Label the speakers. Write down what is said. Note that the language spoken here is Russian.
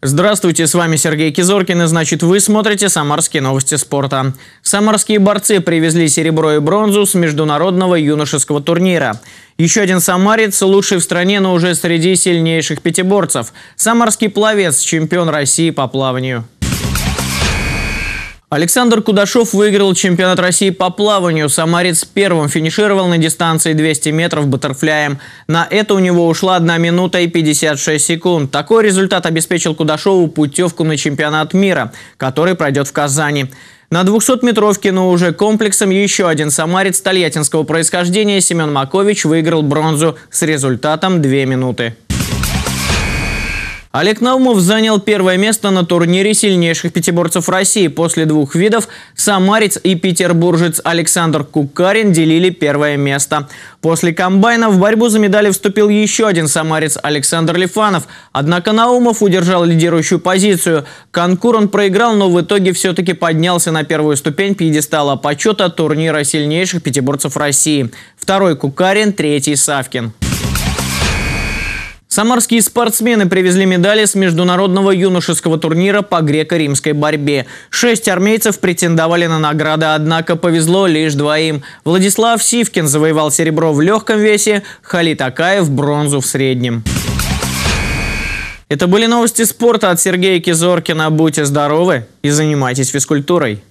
Speaker 1: Здравствуйте, с вами Сергей Кизоркин, и значит вы смотрите «Самарские новости спорта». Самарские борцы привезли серебро и бронзу с международного юношеского турнира. Еще один самарец, лучший в стране, но уже среди сильнейших пятиборцев. Самарский пловец, чемпион России по плаванию. Александр Кудашов выиграл чемпионат России по плаванию. Самарец первым финишировал на дистанции 200 метров баттерфляем. На это у него ушла 1 минута и 56 секунд. Такой результат обеспечил Кудашову путевку на чемпионат мира, который пройдет в Казани. На 200-метровке, но уже комплексом, еще один самарец тольяттинского происхождения Семен Макович выиграл бронзу с результатом 2 минуты. Олег Наумов занял первое место на турнире сильнейших пятиборцев России. После двух видов самарец и петербуржец Александр Кукарин делили первое место. После комбайна в борьбу за медали вступил еще один самарец Александр Лифанов. Однако Наумов удержал лидирующую позицию. Конкур он проиграл, но в итоге все-таки поднялся на первую ступень пьедестала почета турнира сильнейших пятиборцев России. Второй Кукарин, третий Савкин. Самарские спортсмены привезли медали с международного юношеского турнира по греко-римской борьбе. Шесть армейцев претендовали на награды, однако повезло лишь двоим. Владислав Сивкин завоевал серебро в легком весе, Халит Акаев – бронзу в среднем. Это были новости спорта от Сергея Кизоркина. Будьте здоровы и занимайтесь физкультурой.